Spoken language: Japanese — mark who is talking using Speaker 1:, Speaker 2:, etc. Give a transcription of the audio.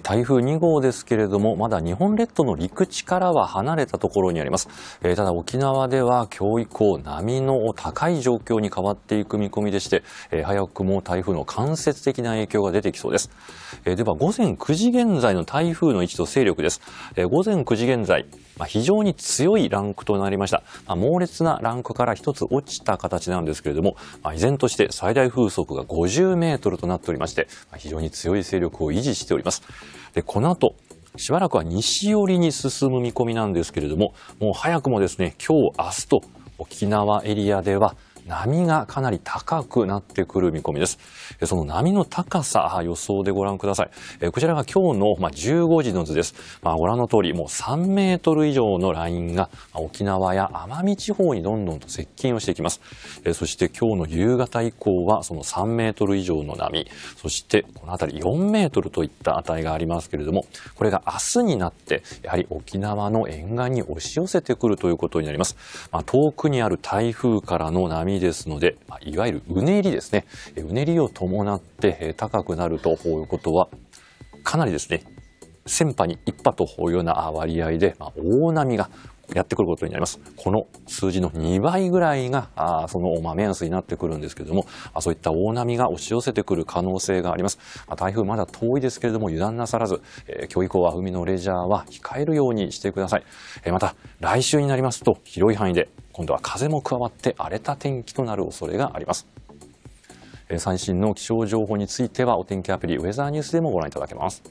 Speaker 1: 台風2号ですけれども、まだ日本列島の陸地からは離れたところにあります。ただ沖縄では今日以降、波の高い状況に変わっていく見込みでして、早くも台風の間接的な影響が出てきそうです。では午前9時現在の台風の位置と勢力です。午前9時現在、非常に強いランクとなりました。猛烈なランクから一つ落ちた形なんですけれども、依然として最大風速が50メートルとなっておりまして、非常に強い勢力を維持しております。で、この後、しばらくは西寄りに進む見込みなんですけれども、もう早くもですね、今日、明日と沖縄エリアでは波がかなり高くなってくる見込みです。その波の高さ、予想でご覧ください。こちらが今日のまあ、15時の図です。まあ、ご覧の通り、もう3メートル以上のラインが沖縄や奄美地方にどんどんと接近をしてきます。そして今日の夕方以降はその3メートル以上の波、そしてこの辺り4メートルといった値がありますけれども、これが明日になって、やはり沖縄の沿岸に押し寄せてくるということになります。まあ、遠くにある台風からの波みですので、まあ、いわゆるうねりですね。うねりを伴って高くなるということは、かなりですね、先0波に一波というような割合で、まあ、大波がやってくることになります。この数字の2倍ぐらいが、あその、まあ、目安になってくるんですけれども、あそういった大波が押し寄せてくる可能性があります。まあ、台風まだ遠いですけれども、油断なさらず、えー、今日以降は海のレジャーは控えるようにしてください。えー、また、来週になりますと、広い範囲で今度は風も加わって荒れた天気となる恐れがあります。最新の気象情報についてはお天気アプリウェザーニュースでもご覧いただけます。